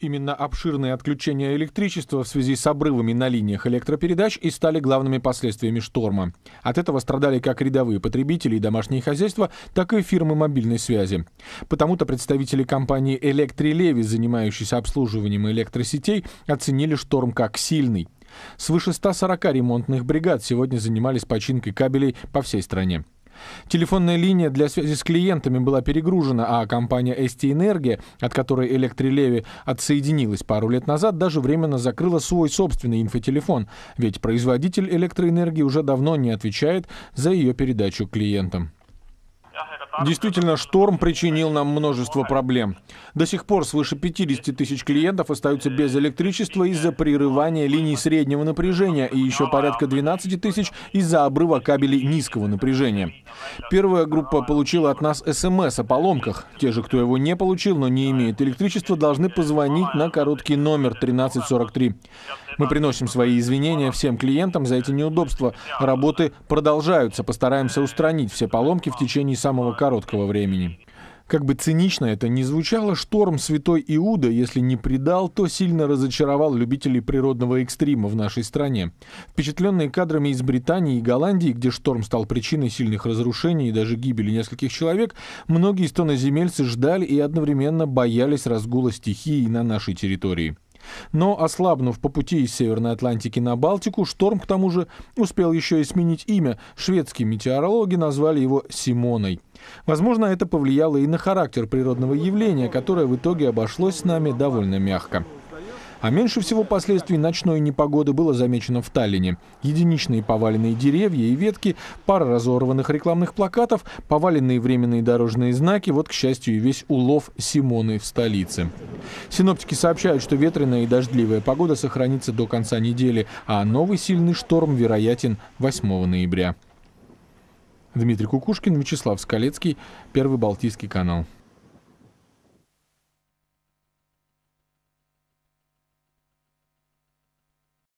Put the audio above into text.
Именно обширные отключения электричества в связи с обрывами на линиях электропередач и стали главными последствиями шторма. От этого страдали как рядовые потребители и домашние хозяйства, так и фирмы мобильной связи. Потому-то представители компании «Электрилеви», занимающейся обслуживанием электросетей, оценили шторм как сильный. Свыше 140 ремонтных бригад сегодня занимались починкой кабелей по всей стране. Телефонная линия для связи с клиентами была перегружена, а компания ST Энергия, от которой Электролеви отсоединилась пару лет назад, даже временно закрыла свой собственный инфотелефон, ведь производитель электроэнергии уже давно не отвечает за ее передачу клиентам. Действительно, шторм причинил нам множество проблем. До сих пор свыше 50 тысяч клиентов остаются без электричества из-за прерывания линий среднего напряжения и еще порядка 12 тысяч из-за обрыва кабелей низкого напряжения. Первая группа получила от нас СМС о поломках. Те же, кто его не получил, но не имеет электричества, должны позвонить на короткий номер 1343. Мы приносим свои извинения всем клиентам за эти неудобства. Работы продолжаются. Постараемся устранить все поломки в течение самого короткого времени. Как бы цинично это ни звучало, шторм Святой Иуда, если не предал, то сильно разочаровал любителей природного экстрима в нашей стране. Впечатленные кадрами из Британии и Голландии, где шторм стал причиной сильных разрушений и даже гибели нескольких человек, многие стоноземельцы ждали и одновременно боялись разгула стихии на нашей территории. Но ослабнув по пути из Северной Атлантики на Балтику, шторм к тому же успел еще и сменить имя. Шведские метеорологи назвали его Симоной. Возможно, это повлияло и на характер природного явления, которое в итоге обошлось с нами довольно мягко. А меньше всего последствий ночной непогоды было замечено в Таллине. Единичные поваленные деревья и ветки, пара разорванных рекламных плакатов, поваленные временные дорожные знаки – вот, к счастью, и весь улов Симоны в столице. Синоптики сообщают, что ветреная и дождливая погода сохранится до конца недели, а новый сильный шторм вероятен 8 ноября. Дмитрий Кукушкин, Вячеслав Скалецкий, Первый Балтийский канал.